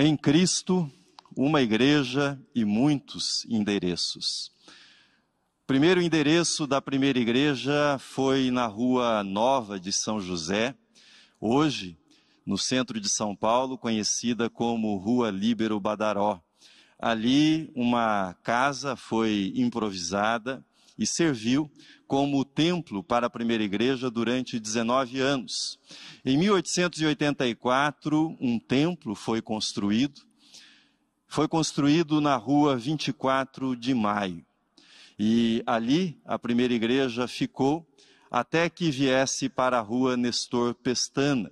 Em Cristo, uma igreja e muitos endereços. O primeiro endereço da primeira igreja foi na Rua Nova de São José, hoje no centro de São Paulo, conhecida como Rua Líbero Badaró. Ali, uma casa foi improvisada e serviu como templo para a primeira igreja durante 19 anos. Em 1884, um templo foi construído. Foi construído na rua 24 de Maio. E ali a primeira igreja ficou até que viesse para a rua Nestor Pestana.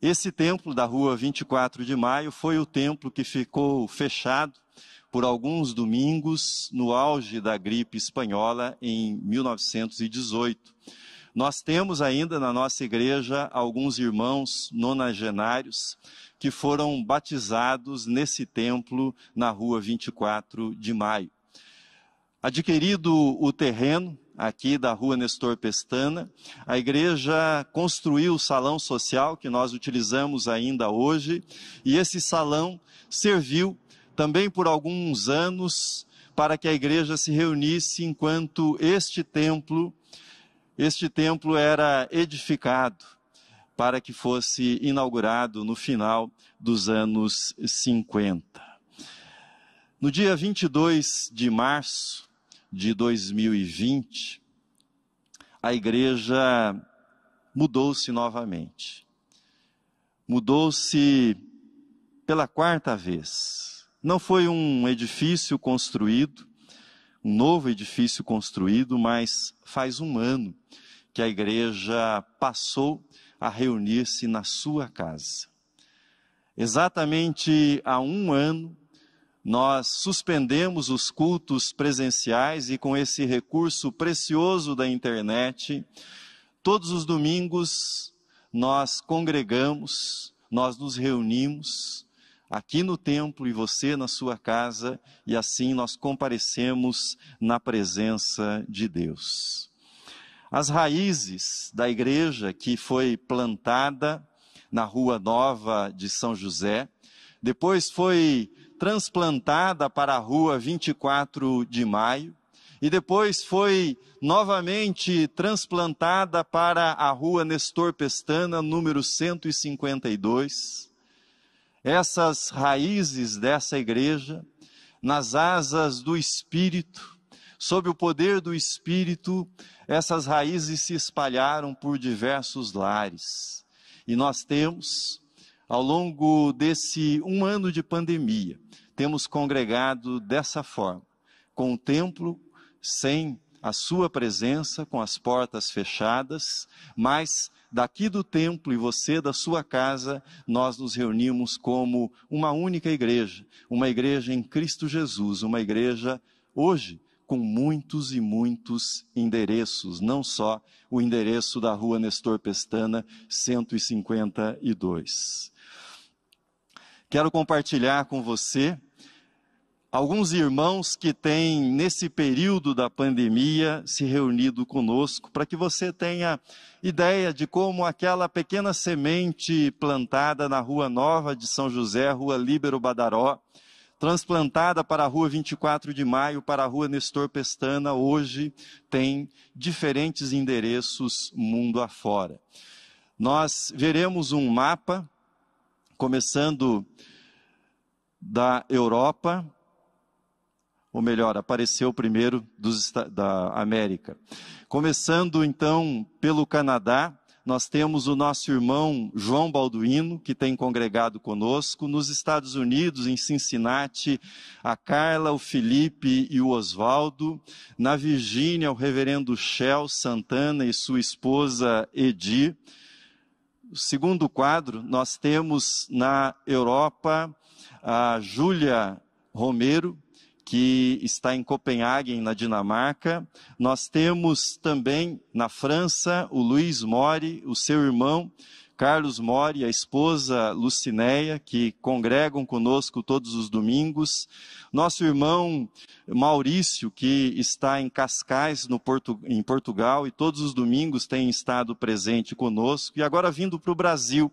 Esse templo da rua 24 de Maio foi o templo que ficou fechado por alguns domingos no auge da gripe espanhola em 1918. Nós temos ainda na nossa igreja alguns irmãos nonagenários que foram batizados nesse templo na rua 24 de maio. Adquirido o terreno, aqui da rua Nestor Pestana. A igreja construiu o salão social que nós utilizamos ainda hoje, e esse salão serviu também por alguns anos, para que a igreja se reunisse enquanto este templo, este templo era edificado, para que fosse inaugurado no final dos anos 50. No dia 22 de março de 2020, a igreja mudou-se novamente. Mudou-se pela quarta vez não foi um edifício construído, um novo edifício construído, mas faz um ano que a igreja passou a reunir-se na sua casa. Exatamente há um ano, nós suspendemos os cultos presenciais e, com esse recurso precioso da internet, todos os domingos nós congregamos, nós nos reunimos aqui no templo e você na sua casa, e assim nós comparecemos na presença de Deus. As raízes da igreja que foi plantada na Rua Nova de São José, depois foi transplantada para a Rua 24 de Maio, e depois foi novamente transplantada para a Rua Nestor Pestana, número 152 essas raízes dessa igreja, nas asas do Espírito, sob o poder do Espírito, essas raízes se espalharam por diversos lares. E nós temos, ao longo desse um ano de pandemia, temos congregado dessa forma, com o templo sem a sua presença, com as portas fechadas, mas daqui do templo e você da sua casa, nós nos reunimos como uma única igreja, uma igreja em Cristo Jesus, uma igreja hoje com muitos e muitos endereços, não só o endereço da rua Nestor Pestana 152. Quero compartilhar com você alguns irmãos que têm, nesse período da pandemia, se reunido conosco, para que você tenha ideia de como aquela pequena semente plantada na Rua Nova de São José, Rua Líbero Badaró, transplantada para a Rua 24 de Maio, para a Rua Nestor Pestana, hoje tem diferentes endereços mundo afora. Nós veremos um mapa, começando da Europa, ou melhor, apareceu primeiro dos, da América. Começando então pelo Canadá, nós temos o nosso irmão João Balduino, que tem congregado conosco, nos Estados Unidos, em Cincinnati, a Carla, o Felipe e o Oswaldo, na Virgínia, o reverendo Shell Santana e sua esposa Edi. O segundo quadro, nós temos na Europa a Júlia Romero, que está em Copenhague, na Dinamarca. Nós temos também na França o Luiz Mori, o seu irmão, Carlos Mori, a esposa Lucinéia, que congregam conosco todos os domingos. Nosso irmão Maurício, que está em Cascais, no Porto, em Portugal, e todos os domingos tem estado presente conosco. E agora vindo para o Brasil,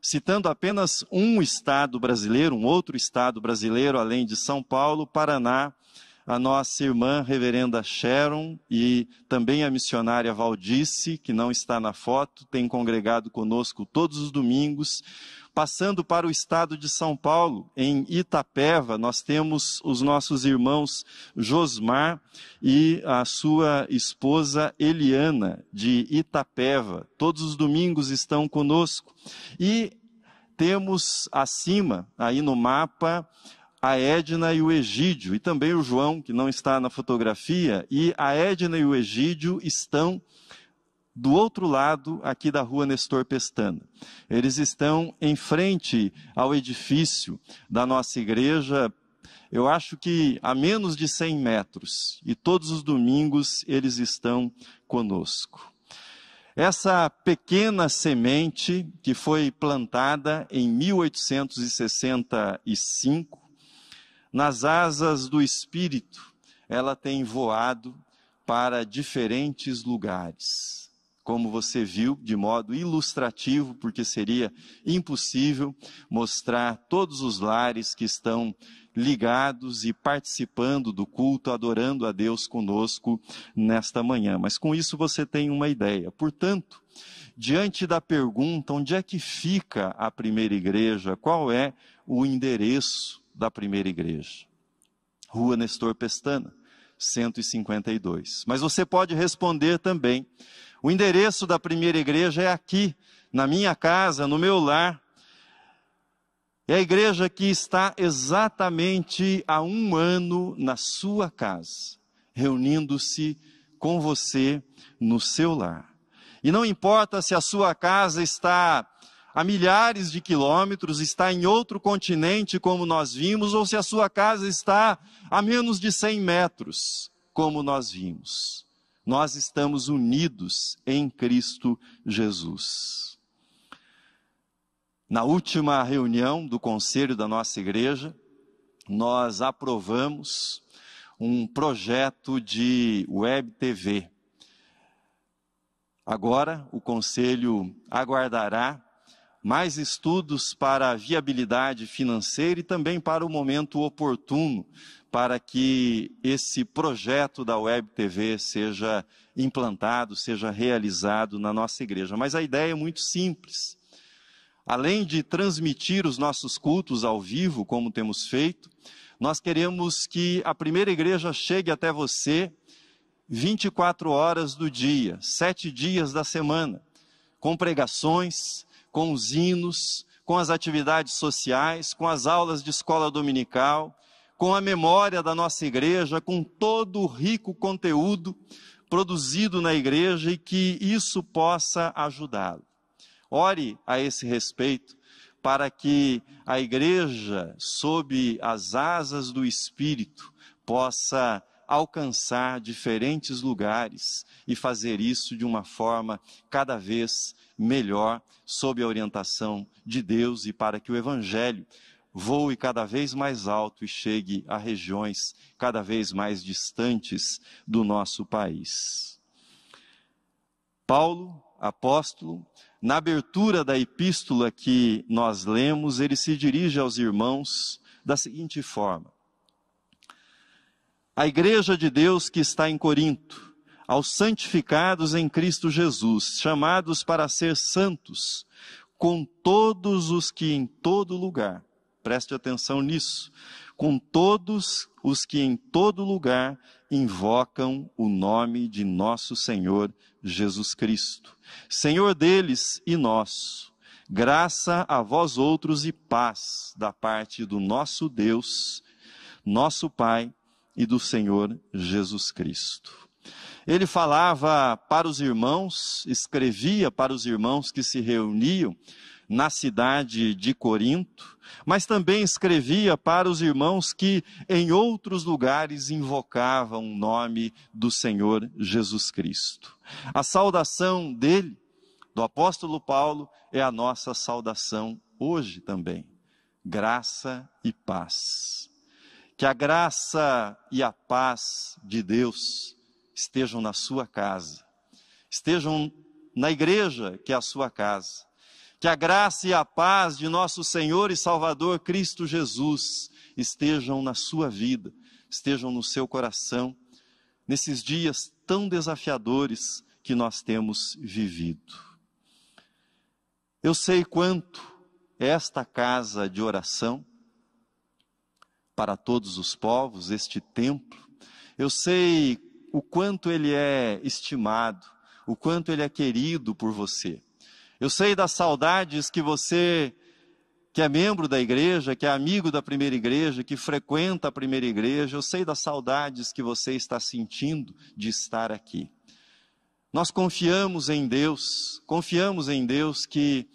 citando apenas um estado brasileiro, um outro estado brasileiro além de São Paulo, Paraná, a nossa irmã reverenda Sharon e também a missionária Valdice, que não está na foto, tem congregado conosco todos os domingos, Passando para o estado de São Paulo, em Itapeva, nós temos os nossos irmãos Josmar e a sua esposa Eliana, de Itapeva. Todos os domingos estão conosco. E temos acima, aí no mapa, a Edna e o Egídio, e também o João, que não está na fotografia, e a Edna e o Egídio estão do outro lado aqui da rua Nestor Pestana. Eles estão em frente ao edifício da nossa igreja, eu acho que a menos de 100 metros, e todos os domingos eles estão conosco. Essa pequena semente que foi plantada em 1865, nas asas do Espírito, ela tem voado para diferentes lugares como você viu, de modo ilustrativo, porque seria impossível mostrar todos os lares que estão ligados e participando do culto, adorando a Deus conosco nesta manhã. Mas com isso você tem uma ideia. Portanto, diante da pergunta onde é que fica a primeira igreja, qual é o endereço da primeira igreja? Rua Nestor Pestana, 152. Mas você pode responder também o endereço da primeira igreja é aqui, na minha casa, no meu lar. É a igreja que está exatamente há um ano na sua casa, reunindo-se com você no seu lar. E não importa se a sua casa está a milhares de quilômetros, está em outro continente, como nós vimos, ou se a sua casa está a menos de 100 metros, como nós vimos. Nós estamos unidos em Cristo Jesus. Na última reunião do conselho da nossa igreja, nós aprovamos um projeto de web TV. Agora, o conselho aguardará mais estudos para a viabilidade financeira e também para o momento oportuno para que esse projeto da Web TV seja implantado, seja realizado na nossa igreja. Mas a ideia é muito simples. Além de transmitir os nossos cultos ao vivo, como temos feito, nós queremos que a primeira igreja chegue até você 24 horas do dia, sete dias da semana, com pregações, com os hinos, com as atividades sociais, com as aulas de escola dominical, com a memória da nossa igreja, com todo o rico conteúdo produzido na igreja e que isso possa ajudá-lo. Ore a esse respeito para que a igreja, sob as asas do Espírito, possa alcançar diferentes lugares e fazer isso de uma forma cada vez melhor, sob a orientação de Deus e para que o Evangelho voe cada vez mais alto e chegue a regiões cada vez mais distantes do nosso país. Paulo, apóstolo, na abertura da epístola que nós lemos, ele se dirige aos irmãos da seguinte forma: à igreja de Deus que está em Corinto, aos santificados em Cristo Jesus, chamados para ser santos, com todos os que em todo lugar, preste atenção nisso, com todos os que em todo lugar invocam o nome de nosso Senhor Jesus Cristo, Senhor deles e nosso. Graça a vós outros e paz da parte do nosso Deus, nosso Pai e do Senhor Jesus Cristo. Ele falava para os irmãos, escrevia para os irmãos que se reuniam na cidade de Corinto, mas também escrevia para os irmãos que em outros lugares invocavam o nome do Senhor Jesus Cristo. A saudação dele, do apóstolo Paulo, é a nossa saudação hoje também. Graça e paz. Que a graça e a paz de Deus estejam na sua casa, estejam na igreja, que é a sua casa. Que a graça e a paz de nosso Senhor e Salvador Cristo Jesus estejam na sua vida, estejam no seu coração, nesses dias tão desafiadores que nós temos vivido. Eu sei quanto esta casa de oração para todos os povos, este templo. Eu sei o quanto ele é estimado, o quanto ele é querido por você. Eu sei das saudades que você, que é membro da igreja, que é amigo da primeira igreja, que frequenta a primeira igreja, eu sei das saudades que você está sentindo de estar aqui. Nós confiamos em Deus, confiamos em Deus que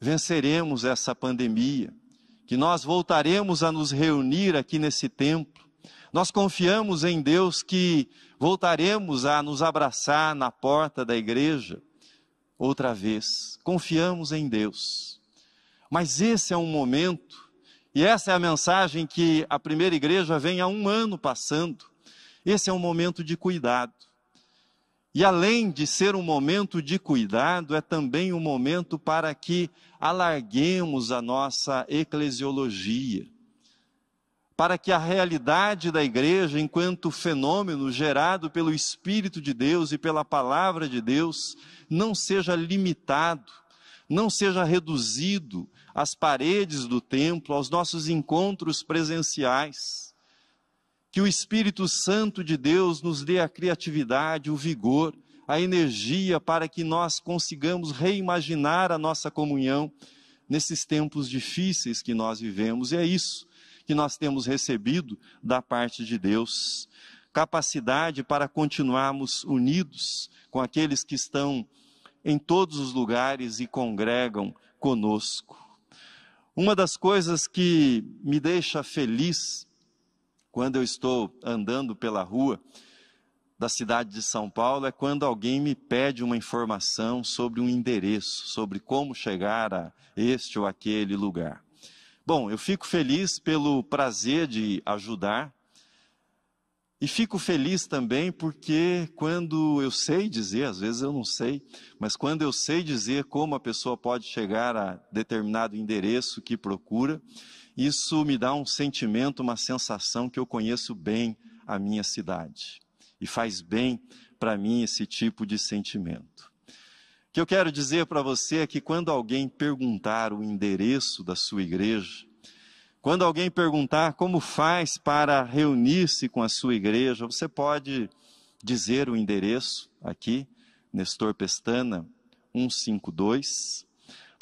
venceremos essa pandemia que nós voltaremos a nos reunir aqui nesse templo. Nós confiamos em Deus que voltaremos a nos abraçar na porta da igreja outra vez. Confiamos em Deus. Mas esse é um momento, e essa é a mensagem que a primeira igreja vem há um ano passando. Esse é um momento de cuidado. E além de ser um momento de cuidado, é também um momento para que alarguemos a nossa eclesiologia, para que a realidade da igreja, enquanto fenômeno gerado pelo Espírito de Deus e pela palavra de Deus, não seja limitado, não seja reduzido às paredes do templo, aos nossos encontros presenciais que o Espírito Santo de Deus nos dê a criatividade, o vigor, a energia para que nós consigamos reimaginar a nossa comunhão nesses tempos difíceis que nós vivemos. E é isso que nós temos recebido da parte de Deus. Capacidade para continuarmos unidos com aqueles que estão em todos os lugares e congregam conosco. Uma das coisas que me deixa feliz quando eu estou andando pela rua da cidade de São Paulo é quando alguém me pede uma informação sobre um endereço, sobre como chegar a este ou aquele lugar. Bom, eu fico feliz pelo prazer de ajudar e fico feliz também porque quando eu sei dizer, às vezes eu não sei, mas quando eu sei dizer como a pessoa pode chegar a determinado endereço que procura, isso me dá um sentimento, uma sensação que eu conheço bem a minha cidade. E faz bem para mim esse tipo de sentimento. O que eu quero dizer para você é que quando alguém perguntar o endereço da sua igreja, quando alguém perguntar como faz para reunir-se com a sua igreja, você pode dizer o endereço aqui, Nestor Pestana 152,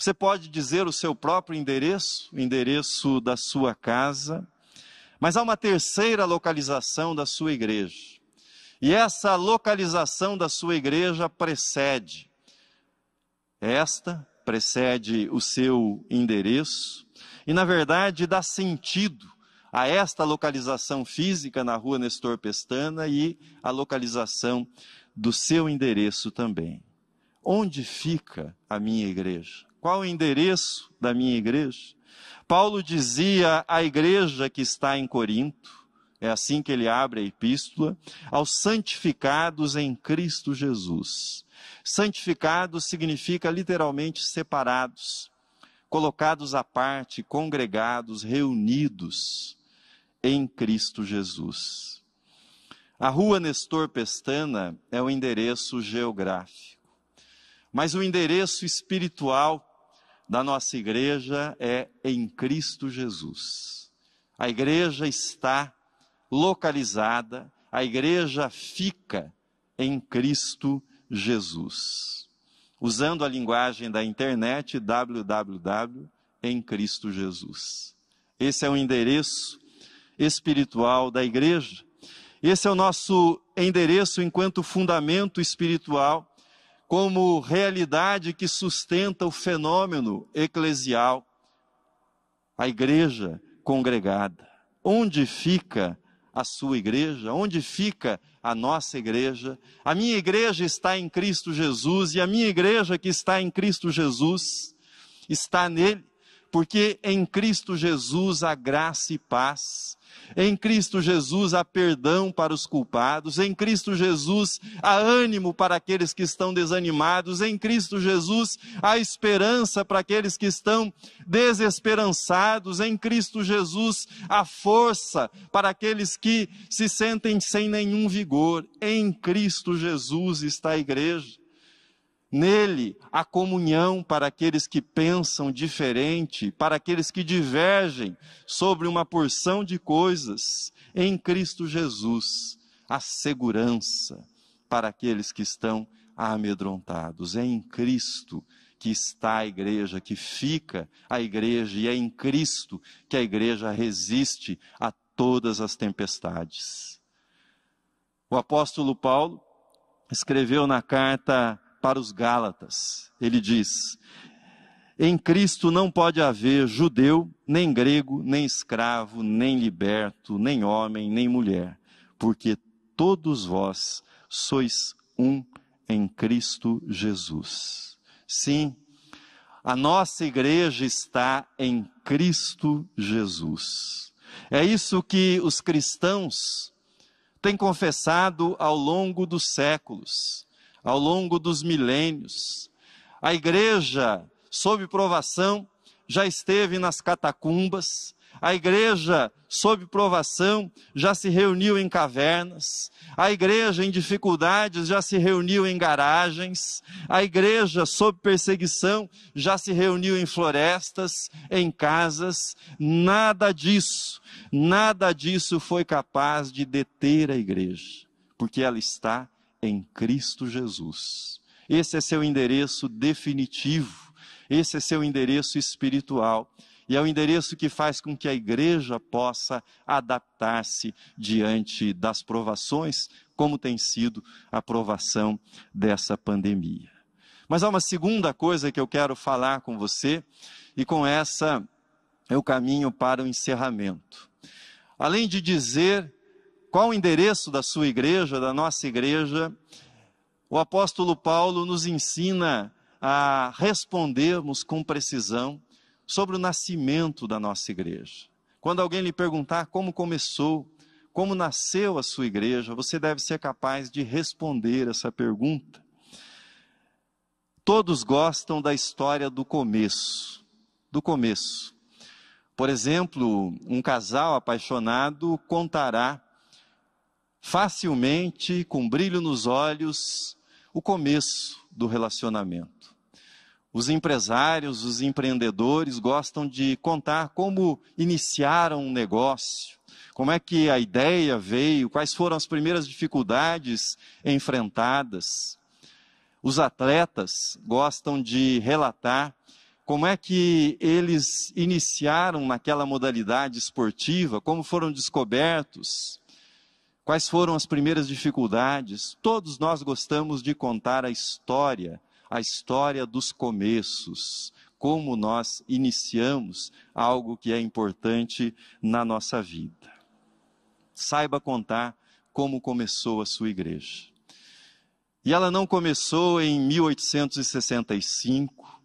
você pode dizer o seu próprio endereço, o endereço da sua casa, mas há uma terceira localização da sua igreja. E essa localização da sua igreja precede. Esta precede o seu endereço e, na verdade, dá sentido a esta localização física na rua Nestor Pestana e a localização do seu endereço também. Onde fica a minha igreja? Qual o endereço da minha igreja? Paulo dizia à igreja que está em Corinto, é assim que ele abre a epístola, aos santificados em Cristo Jesus. Santificados significa literalmente separados, colocados à parte, congregados, reunidos em Cristo Jesus. A rua Nestor Pestana é o endereço geográfico, mas o endereço espiritual da nossa igreja é em Cristo Jesus. A igreja está localizada, a igreja fica em Cristo Jesus. Usando a linguagem da internet, www em Cristo Jesus. Esse é o endereço espiritual da igreja. Esse é o nosso endereço enquanto fundamento espiritual como realidade que sustenta o fenômeno eclesial, a igreja congregada. Onde fica a sua igreja? Onde fica a nossa igreja? A minha igreja está em Cristo Jesus e a minha igreja que está em Cristo Jesus está nele, porque em Cristo Jesus há graça e paz em Cristo Jesus há perdão para os culpados, em Cristo Jesus há ânimo para aqueles que estão desanimados, em Cristo Jesus há esperança para aqueles que estão desesperançados, em Cristo Jesus há força para aqueles que se sentem sem nenhum vigor. Em Cristo Jesus está a igreja. Nele há comunhão para aqueles que pensam diferente, para aqueles que divergem sobre uma porção de coisas. Em Cristo Jesus, a segurança para aqueles que estão amedrontados. É em Cristo que está a igreja, que fica a igreja, e é em Cristo que a igreja resiste a todas as tempestades. O apóstolo Paulo escreveu na carta para os Gálatas. Ele diz: Em Cristo não pode haver judeu, nem grego, nem escravo, nem liberto, nem homem, nem mulher, porque todos vós sois um em Cristo Jesus. Sim, a nossa igreja está em Cristo Jesus. É isso que os cristãos têm confessado ao longo dos séculos ao longo dos milênios. A igreja, sob provação, já esteve nas catacumbas, a igreja, sob provação, já se reuniu em cavernas. A igreja, em dificuldades, já se reuniu em garagens. A igreja, sob perseguição, já se reuniu em florestas, em casas. Nada disso, nada disso foi capaz de deter a igreja, porque ela está em Cristo Jesus. Esse é seu endereço definitivo, esse é seu endereço espiritual. E é o endereço que faz com que a igreja possa adaptar-se diante das provações, como tem sido a provação dessa pandemia. Mas há uma segunda coisa que eu quero falar com você, e com essa eu é caminho para o encerramento. Além de dizer qual o endereço da sua igreja, da nossa igreja, o apóstolo Paulo nos ensina a respondermos com precisão sobre o nascimento da nossa igreja. Quando alguém lhe perguntar como começou, como nasceu a sua igreja, você deve ser capaz de responder essa pergunta. Todos gostam da história do começo, do começo. Por exemplo, um casal apaixonado contará facilmente, com brilho nos olhos, o começo do relacionamento. Os empresários, os empreendedores gostam de contar como iniciaram um negócio, como é que a ideia veio, quais foram as primeiras dificuldades enfrentadas. Os atletas gostam de relatar como é que eles iniciaram naquela modalidade esportiva, como foram descobertos, Quais foram as primeiras dificuldades? Todos nós gostamos de contar a história, a história dos começos, como nós iniciamos algo que é importante na nossa vida. Saiba contar como começou a sua igreja. E ela não começou em 1865,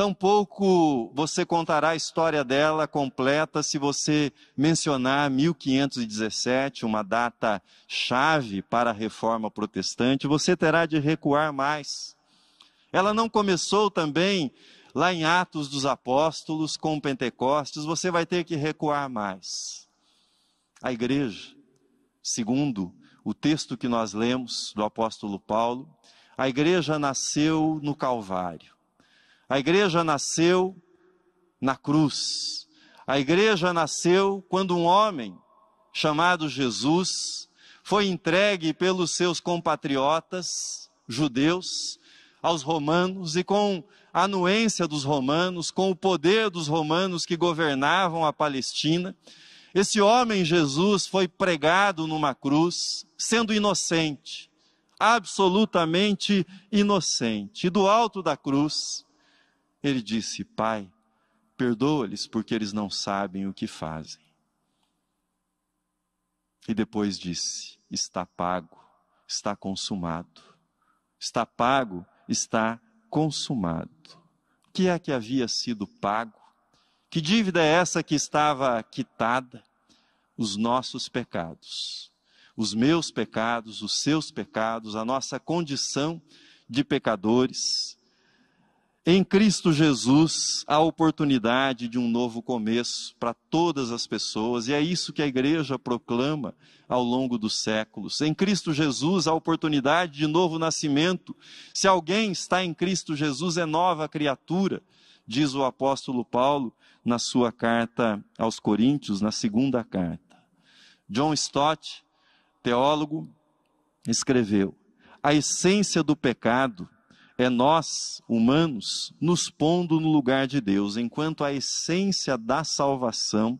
Tampouco você contará a história dela completa se você mencionar 1517, uma data chave para a reforma protestante, você terá de recuar mais. Ela não começou também lá em Atos dos Apóstolos com Pentecostes, você vai ter que recuar mais. A igreja, segundo o texto que nós lemos do apóstolo Paulo, a igreja nasceu no Calvário. A igreja nasceu na cruz. A igreja nasceu quando um homem chamado Jesus foi entregue pelos seus compatriotas judeus aos romanos e com a anuência dos romanos, com o poder dos romanos que governavam a Palestina. Esse homem Jesus foi pregado numa cruz, sendo inocente, absolutamente inocente. E do alto da cruz, ele disse: Pai, perdoa-lhes porque eles não sabem o que fazem. E depois disse: Está pago, está consumado. Está pago, está consumado. O que é que havia sido pago? Que dívida é essa que estava quitada? Os nossos pecados, os meus pecados, os seus pecados, a nossa condição de pecadores, em Cristo Jesus há oportunidade de um novo começo para todas as pessoas, e é isso que a igreja proclama ao longo dos séculos. Em Cristo Jesus há oportunidade de novo nascimento. Se alguém está em Cristo Jesus, é nova criatura, diz o apóstolo Paulo na sua carta aos Coríntios, na segunda carta. John Stott, teólogo, escreveu: A essência do pecado é nós, humanos, nos pondo no lugar de Deus, enquanto a essência da salvação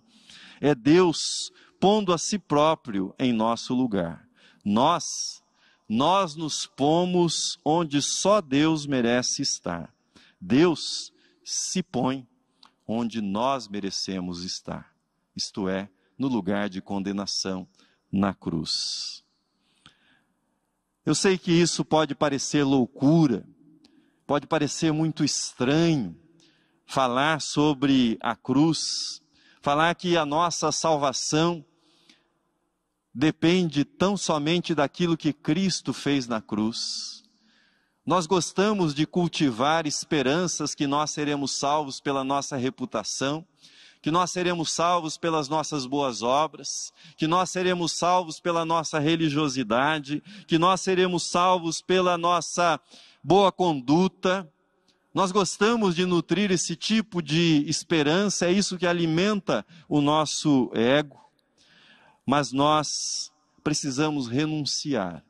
é Deus pondo a si próprio em nosso lugar. Nós, nós nos pomos onde só Deus merece estar. Deus se põe onde nós merecemos estar, isto é, no lugar de condenação, na cruz. Eu sei que isso pode parecer loucura, Pode parecer muito estranho falar sobre a cruz, falar que a nossa salvação depende tão somente daquilo que Cristo fez na cruz. Nós gostamos de cultivar esperanças que nós seremos salvos pela nossa reputação, que nós seremos salvos pelas nossas boas obras, que nós seremos salvos pela nossa religiosidade, que nós seremos salvos pela nossa boa conduta. Nós gostamos de nutrir esse tipo de esperança, é isso que alimenta o nosso ego. Mas nós precisamos renunciar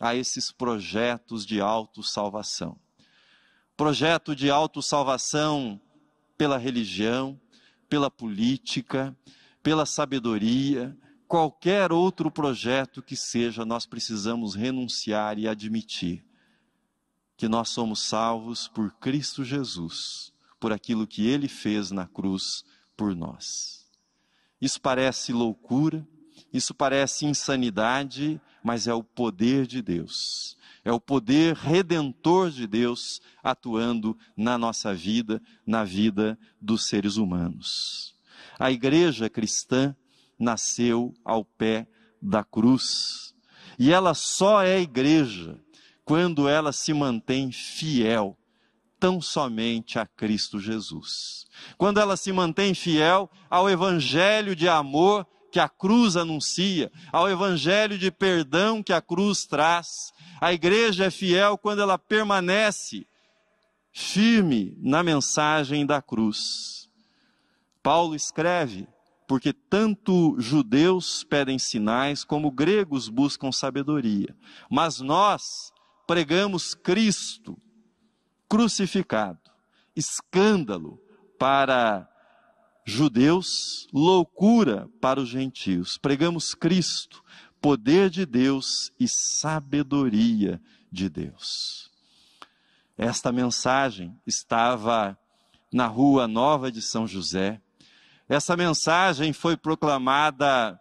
a esses projetos de autossalvação. Projeto de autossalvação pela religião, pela política, pela sabedoria, qualquer outro projeto que seja, nós precisamos renunciar e admitir que nós somos salvos por Cristo Jesus, por aquilo que ele fez na cruz por nós. Isso parece loucura, isso parece insanidade, mas é o poder de Deus. É o poder redentor de Deus atuando na nossa vida, na vida dos seres humanos. A igreja cristã nasceu ao pé da cruz. E ela só é igreja quando ela se mantém fiel tão somente a Cristo Jesus. Quando ela se mantém fiel ao evangelho de amor que a cruz anuncia, ao evangelho de perdão que a cruz traz. A igreja é fiel quando ela permanece firme na mensagem da cruz. Paulo escreve: porque tanto judeus pedem sinais como gregos buscam sabedoria, mas nós pregamos Cristo crucificado, escândalo para judeus, loucura para os gentios. Pregamos Cristo, poder de Deus e sabedoria de Deus. Esta mensagem estava na Rua Nova de São José. Essa mensagem foi proclamada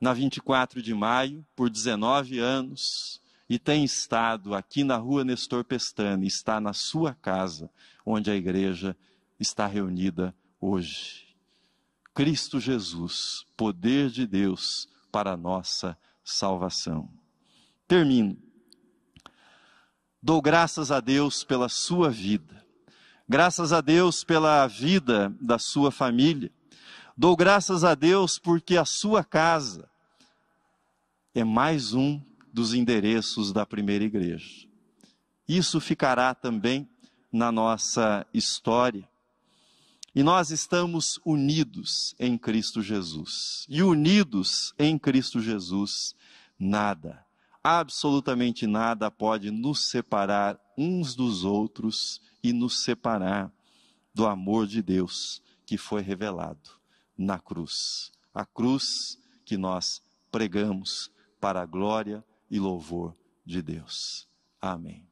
na 24 de maio por 19 anos e tem estado aqui na rua Nestor Pestana, está na sua casa, onde a igreja está reunida hoje. Cristo Jesus, poder de Deus para a nossa salvação. Termino. Dou graças a Deus pela sua vida, graças a Deus pela vida da sua família, dou graças a Deus porque a sua casa é mais um dos endereços da primeira igreja. Isso ficará também na nossa história. E nós estamos unidos em Cristo Jesus. E unidos em Cristo Jesus, nada, absolutamente nada pode nos separar uns dos outros e nos separar do amor de Deus que foi revelado na cruz. A cruz que nós pregamos para a glória e louvor de Deus. Amém.